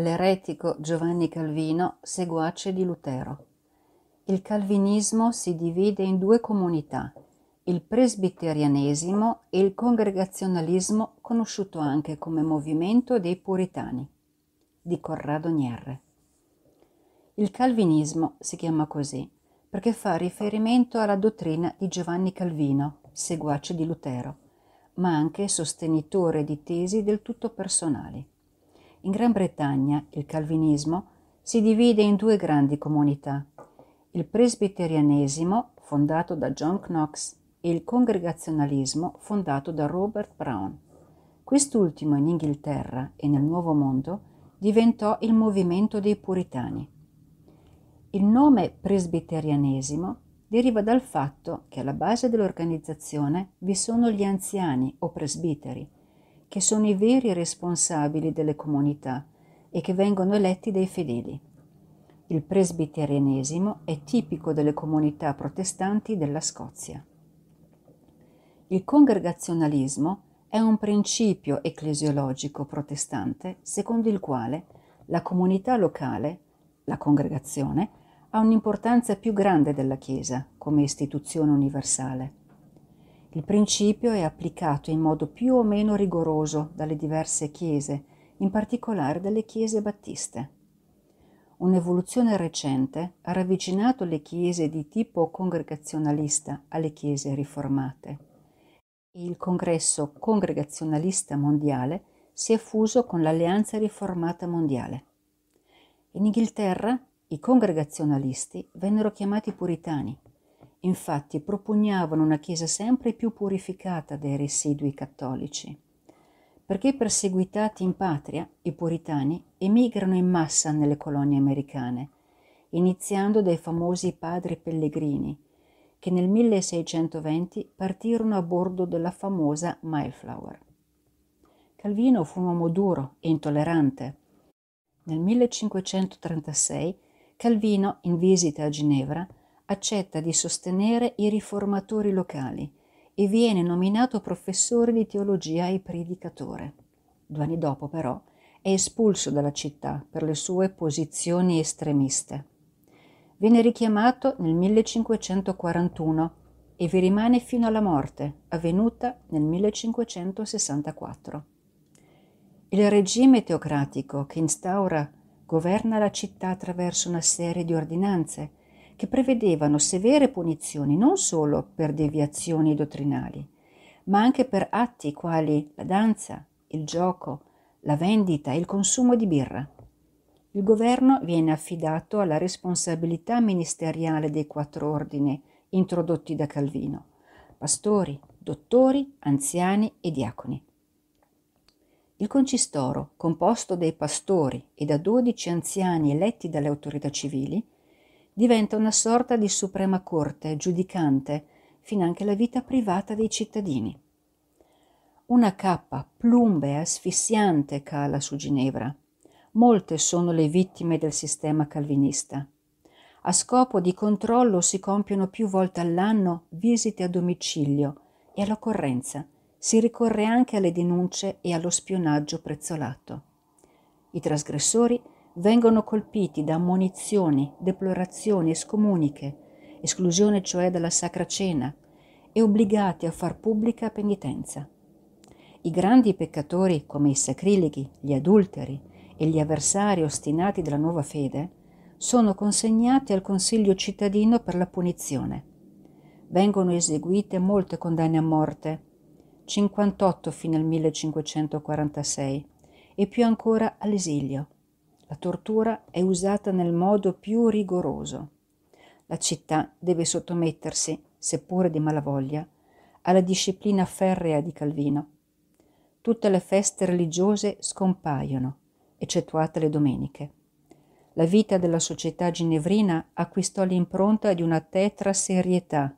l'eretico Giovanni Calvino, seguace di Lutero. Il calvinismo si divide in due comunità, il presbiterianesimo e il congregazionalismo, conosciuto anche come movimento dei puritani, di Corrado Nierre. Il calvinismo si chiama così perché fa riferimento alla dottrina di Giovanni Calvino, seguace di Lutero, ma anche sostenitore di tesi del tutto personali. In Gran Bretagna il calvinismo si divide in due grandi comunità, il presbiterianesimo, fondato da John Knox, e il congregazionalismo, fondato da Robert Brown. Quest'ultimo in Inghilterra e nel Nuovo Mondo diventò il movimento dei puritani. Il nome presbiterianesimo deriva dal fatto che alla base dell'organizzazione vi sono gli anziani o presbiteri, che sono i veri responsabili delle comunità e che vengono eletti dai fedeli. Il presbiterianesimo è tipico delle comunità protestanti della Scozia. Il congregazionalismo è un principio ecclesiologico protestante secondo il quale la comunità locale, la congregazione, ha un'importanza più grande della Chiesa come istituzione universale. Il principio è applicato in modo più o meno rigoroso dalle diverse chiese, in particolare dalle chiese battiste. Un'evoluzione recente ha ravvicinato le chiese di tipo congregazionalista alle chiese riformate. Il Congresso Congregazionalista Mondiale si è fuso con l'Alleanza Riformata Mondiale. In Inghilterra i congregazionalisti vennero chiamati puritani infatti propugnavano una Chiesa sempre più purificata dai residui cattolici. Perché perseguitati in patria, i puritani emigrano in massa nelle colonie americane, iniziando dai famosi padri pellegrini, che nel 1620 partirono a bordo della famosa Mayflower. Calvino fu un uomo duro e intollerante. Nel 1536 Calvino, in visita a Ginevra, accetta di sostenere i riformatori locali e viene nominato professore di teologia e predicatore. Due anni dopo, però, è espulso dalla città per le sue posizioni estremiste. Viene richiamato nel 1541 e vi rimane fino alla morte, avvenuta nel 1564. Il regime teocratico che instaura governa la città attraverso una serie di ordinanze che prevedevano severe punizioni non solo per deviazioni dottrinali, ma anche per atti quali la danza, il gioco, la vendita e il consumo di birra. Il governo viene affidato alla responsabilità ministeriale dei quattro ordini introdotti da Calvino, pastori, dottori, anziani e diaconi. Il concistoro, composto dai pastori e da dodici anziani eletti dalle autorità civili, diventa una sorta di suprema corte giudicante fin anche la vita privata dei cittadini. Una cappa plumbe e asfissiante cala su Ginevra. Molte sono le vittime del sistema calvinista. A scopo di controllo si compiono più volte all'anno visite a domicilio e all'occorrenza si ricorre anche alle denunce e allo spionaggio prezzolato. I trasgressori vengono colpiti da ammonizioni, deplorazioni e scomuniche, esclusione cioè dalla sacra cena, e obbligati a far pubblica penitenza. I grandi peccatori, come i sacrileghi, gli adulteri e gli avversari ostinati della nuova fede, sono consegnati al consiglio cittadino per la punizione. Vengono eseguite molte condanne a morte, 58 fino al 1546, e più ancora all'esilio, la tortura è usata nel modo più rigoroso. La città deve sottomettersi, seppure di malavoglia, alla disciplina ferrea di Calvino. Tutte le feste religiose scompaiono, eccettuate le domeniche. La vita della società ginevrina acquistò l'impronta di una tetra serietà,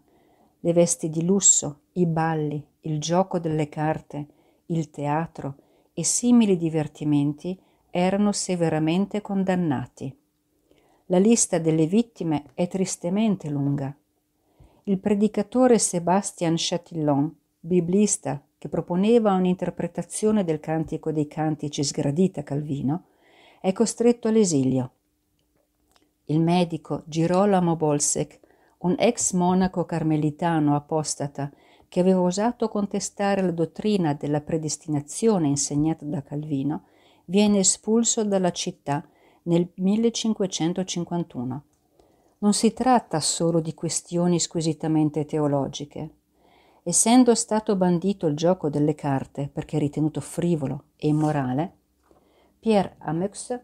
le vesti di lusso, i balli, il gioco delle carte, il teatro e simili divertimenti erano severamente condannati. La lista delle vittime è tristemente lunga. Il predicatore Sebastian Chatillon, biblista che proponeva un'interpretazione del Cantico dei Cantici sgradita a Calvino, è costretto all'esilio. Il medico Girolamo Bolsec, un ex monaco carmelitano apostata che aveva osato contestare la dottrina della predestinazione insegnata da Calvino, viene espulso dalla città nel 1551. Non si tratta solo di questioni squisitamente teologiche. Essendo stato bandito il gioco delle carte perché ritenuto frivolo e immorale, Pierre Ameux,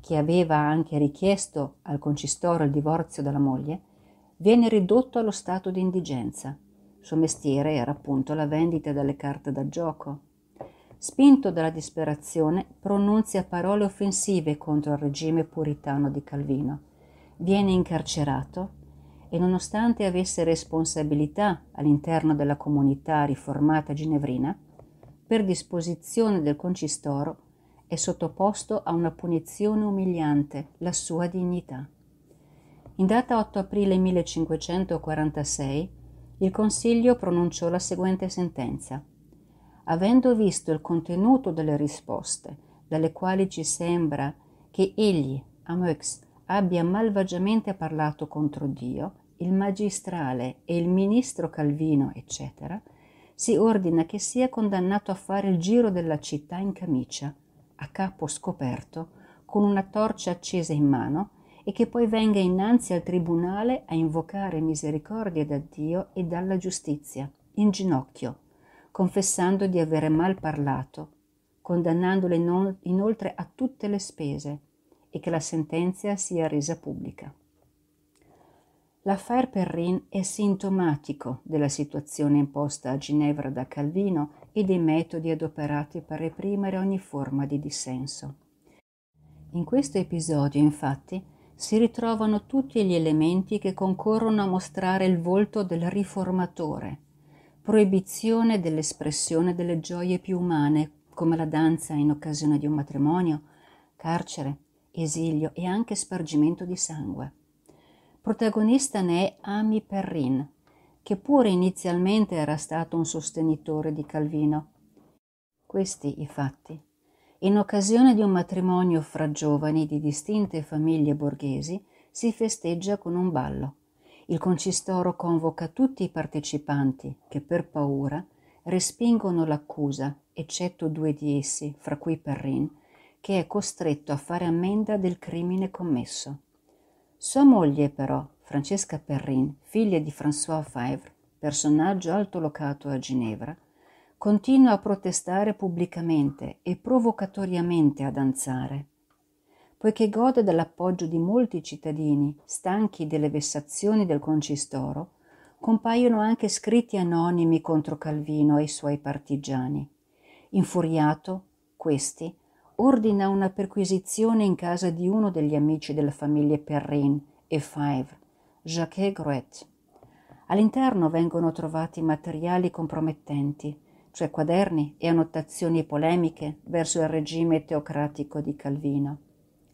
che aveva anche richiesto al concistoro il divorzio dalla moglie, viene ridotto allo stato di indigenza. Suo mestiere era appunto la vendita delle carte da gioco spinto dalla disperazione, pronunzia parole offensive contro il regime puritano di Calvino. Viene incarcerato e nonostante avesse responsabilità all'interno della comunità riformata ginevrina, per disposizione del concistoro è sottoposto a una punizione umiliante, la sua dignità. In data 8 aprile 1546 il Consiglio pronunciò la seguente sentenza avendo visto il contenuto delle risposte, dalle quali ci sembra che egli, Amux, abbia malvagiamente parlato contro Dio, il magistrale e il ministro Calvino, eccetera, si ordina che sia condannato a fare il giro della città in camicia, a capo scoperto, con una torcia accesa in mano, e che poi venga innanzi al tribunale a invocare misericordia da Dio e dalla giustizia, in ginocchio, confessando di avere mal parlato, condannandole inoltre a tutte le spese e che la sentenza sia resa pubblica. L'affare Perrin è sintomatico della situazione imposta a Ginevra da Calvino e dei metodi adoperati per reprimere ogni forma di dissenso. In questo episodio, infatti, si ritrovano tutti gli elementi che concorrono a mostrare il volto del riformatore, proibizione dell'espressione delle gioie più umane, come la danza in occasione di un matrimonio, carcere, esilio e anche spargimento di sangue. Protagonista ne è Ami Perrin, che pure inizialmente era stato un sostenitore di Calvino. Questi i fatti. In occasione di un matrimonio fra giovani di distinte famiglie borghesi si festeggia con un ballo il concistoro convoca tutti i partecipanti che per paura respingono l'accusa, eccetto due di essi, fra cui Perrin, che è costretto a fare ammenda del crimine commesso. Sua moglie però, Francesca Perrin, figlia di François Favre, personaggio altolocato a Ginevra, continua a protestare pubblicamente e provocatoriamente a danzare poiché gode dell'appoggio di molti cittadini, stanchi delle vessazioni del concistoro, compaiono anche scritti anonimi contro Calvino e i suoi partigiani. Infuriato, questi ordina una perquisizione in casa di uno degli amici della famiglia Perrin e Five, Jacques Gruet. All'interno vengono trovati materiali compromettenti, cioè quaderni e annotazioni polemiche verso il regime teocratico di Calvino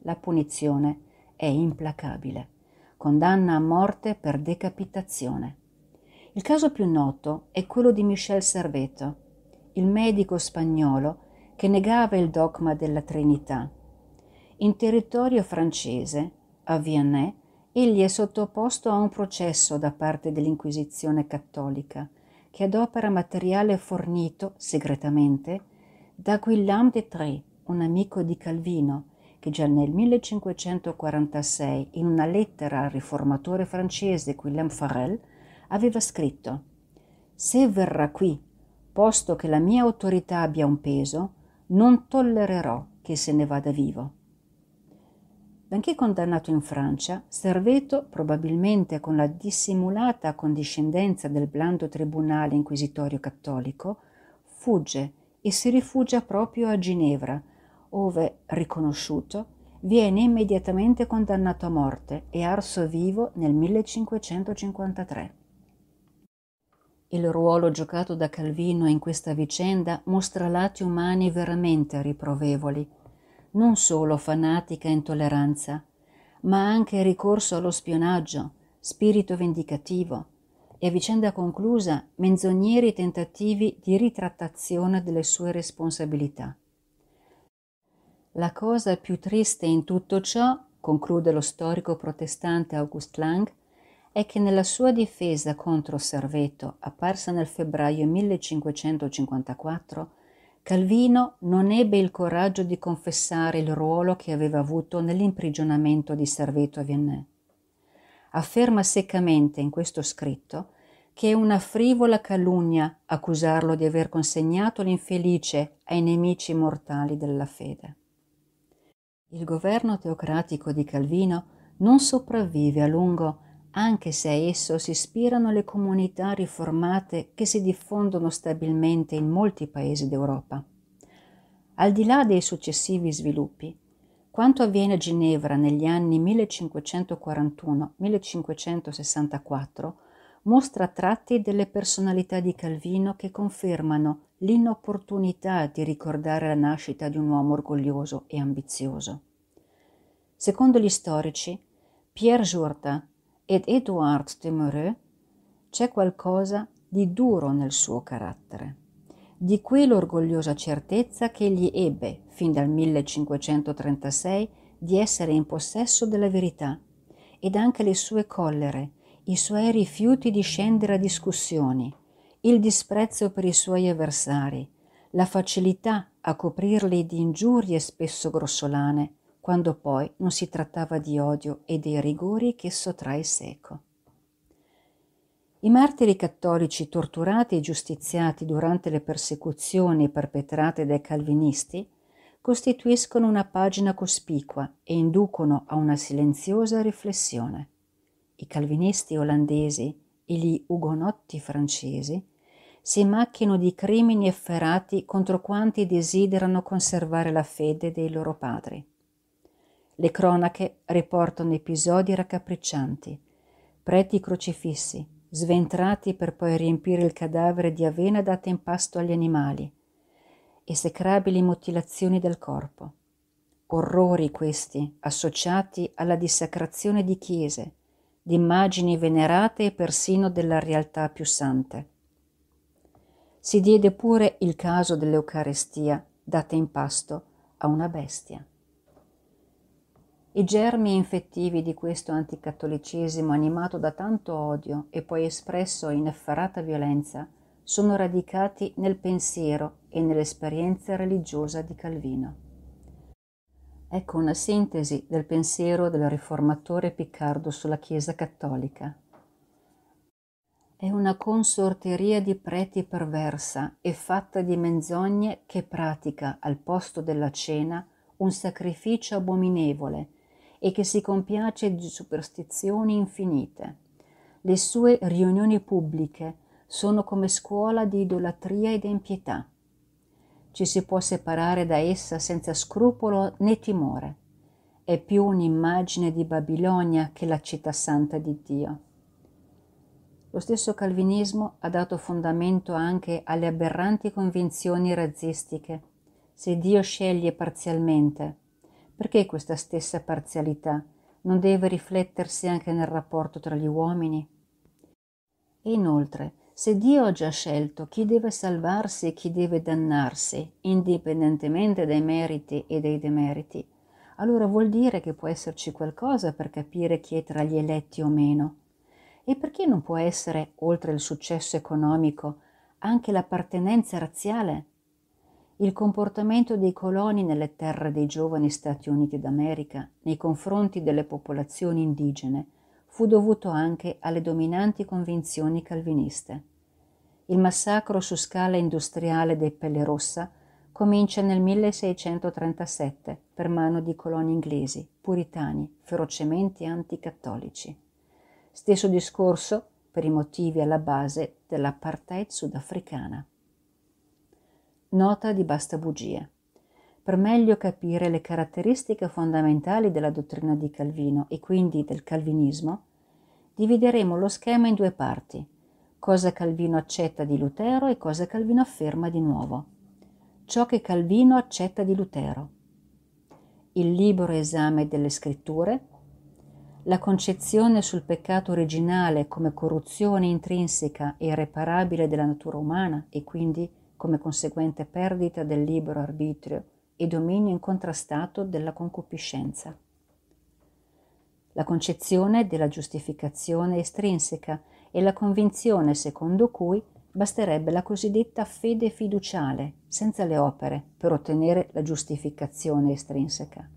la punizione è implacabile. Condanna a morte per decapitazione. Il caso più noto è quello di Michel Serveto, il medico spagnolo che negava il dogma della Trinità. In territorio francese, a Vianney, egli è sottoposto a un processo da parte dell'Inquisizione cattolica, che adopera materiale fornito segretamente da Guillaume de Tré, un amico di Calvino, che già nel 1546 in una lettera al riformatore francese Guillaume Farel aveva scritto Se verrà qui, posto che la mia autorità abbia un peso, non tollererò che se ne vada vivo. Benché condannato in Francia, Serveto, probabilmente con la dissimulata condiscendenza del blando tribunale inquisitorio cattolico, fugge e si rifugia proprio a Ginevra, ove riconosciuto, viene immediatamente condannato a morte e arso vivo nel 1553. Il ruolo giocato da Calvino in questa vicenda mostra lati umani veramente riprovevoli, non solo fanatica intolleranza, ma anche ricorso allo spionaggio, spirito vendicativo e a vicenda conclusa menzogneri tentativi di ritrattazione delle sue responsabilità. La cosa più triste in tutto ciò, conclude lo storico protestante August Lang, è che nella sua difesa contro Serveto, apparsa nel febbraio 1554, Calvino non ebbe il coraggio di confessare il ruolo che aveva avuto nell'imprigionamento di Serveto a Vienne. Afferma seccamente in questo scritto che è una frivola calunnia accusarlo di aver consegnato l'infelice ai nemici mortali della fede. Il governo teocratico di Calvino non sopravvive a lungo, anche se a esso si ispirano le comunità riformate che si diffondono stabilmente in molti paesi d'Europa. Al di là dei successivi sviluppi, quanto avviene a Ginevra negli anni 1541-1564 mostra tratti delle personalità di Calvino che confermano l'inopportunità di ricordare la nascita di un uomo orgoglioso e ambizioso. Secondo gli storici, Pierre Jourdain ed Edouard Demereux c'è qualcosa di duro nel suo carattere. Di qui l'orgogliosa certezza che egli ebbe, fin dal 1536, di essere in possesso della verità ed anche le sue collere, i suoi rifiuti di scendere a discussioni, il disprezzo per i suoi avversari, la facilità a coprirli di ingiurie spesso grossolane, quando poi non si trattava di odio e dei rigori che sottrae seco. I martiri cattolici torturati e giustiziati durante le persecuzioni perpetrate dai calvinisti costituiscono una pagina cospicua e inducono a una silenziosa riflessione i calvinisti olandesi e gli ugonotti francesi si macchiano di crimini efferati contro quanti desiderano conservare la fede dei loro padri. Le cronache riportano episodi raccapriccianti, preti crocifissi, sventrati per poi riempire il cadavere di avena data in pasto agli animali, esecrabili mutilazioni del corpo. Orrori questi, associati alla dissacrazione di chiese, di immagini venerate e persino della realtà più sante. Si diede pure il caso dell'Eucarestia data in pasto a una bestia. I germi infettivi di questo anticattolicesimo animato da tanto odio e poi espresso in efferata violenza sono radicati nel pensiero e nell'esperienza religiosa di Calvino. Ecco una sintesi del pensiero del riformatore Piccardo sulla Chiesa cattolica. È una consorteria di preti perversa e fatta di menzogne che pratica al posto della cena un sacrificio abominevole e che si compiace di superstizioni infinite. Le sue riunioni pubbliche sono come scuola di idolatria ed impietà ci si può separare da essa senza scrupolo né timore. È più un'immagine di Babilonia che la città santa di Dio. Lo stesso calvinismo ha dato fondamento anche alle aberranti convinzioni razzistiche. Se Dio sceglie parzialmente, perché questa stessa parzialità non deve riflettersi anche nel rapporto tra gli uomini? E inoltre, se Dio ha già scelto chi deve salvarsi e chi deve dannarsi, indipendentemente dai meriti e dai demeriti, allora vuol dire che può esserci qualcosa per capire chi è tra gli eletti o meno. E perché non può essere, oltre il successo economico, anche l'appartenenza razziale? Il comportamento dei coloni nelle terre dei giovani Stati Uniti d'America nei confronti delle popolazioni indigene fu dovuto anche alle dominanti convinzioni calviniste. Il massacro su scala industriale dei Pelle Rossa comincia nel 1637 per mano di coloni inglesi, puritani, ferocemente anticattolici. Stesso discorso per i motivi alla base dell'apartheid sudafricana. Nota di Basta Bugie per meglio capire le caratteristiche fondamentali della dottrina di Calvino e quindi del calvinismo, divideremo lo schema in due parti, cosa Calvino accetta di Lutero e cosa Calvino afferma di nuovo, ciò che Calvino accetta di Lutero, il libero esame delle scritture, la concezione sul peccato originale come corruzione intrinseca e irreparabile della natura umana e quindi come conseguente perdita del libero arbitrio e dominio incontrastato della concupiscenza. La concezione della giustificazione estrinseca e la convinzione secondo cui basterebbe la cosiddetta fede fiduciale, senza le opere, per ottenere la giustificazione estrinseca.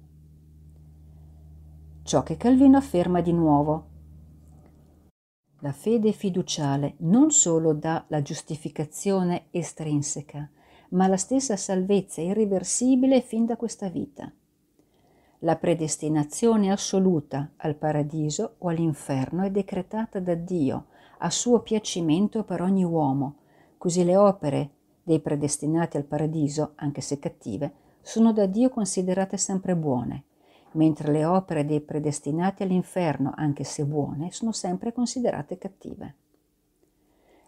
Ciò che Calvino afferma di nuovo. La fede fiduciale non solo dà la giustificazione estrinseca, ma la stessa salvezza irreversibile fin da questa vita. La predestinazione assoluta al paradiso o all'inferno è decretata da Dio a suo piacimento per ogni uomo, così le opere dei predestinati al paradiso, anche se cattive, sono da Dio considerate sempre buone, mentre le opere dei predestinati all'inferno, anche se buone, sono sempre considerate cattive.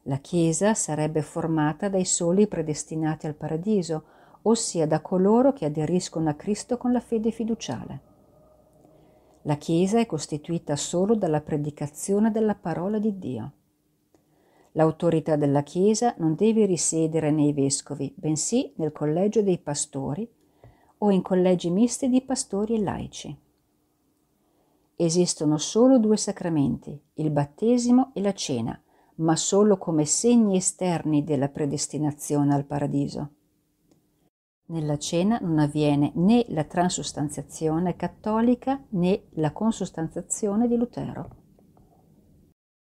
La Chiesa sarebbe formata dai soli predestinati al paradiso, ossia da coloro che aderiscono a Cristo con la fede fiduciale. La Chiesa è costituita solo dalla predicazione della parola di Dio. L'autorità della Chiesa non deve risiedere nei vescovi, bensì nel collegio dei pastori o in collegi misti di pastori e laici. Esistono solo due sacramenti, il battesimo e la cena, ma solo come segni esterni della predestinazione al paradiso. Nella cena non avviene né la transustanziazione cattolica né la consustanziazione di Lutero.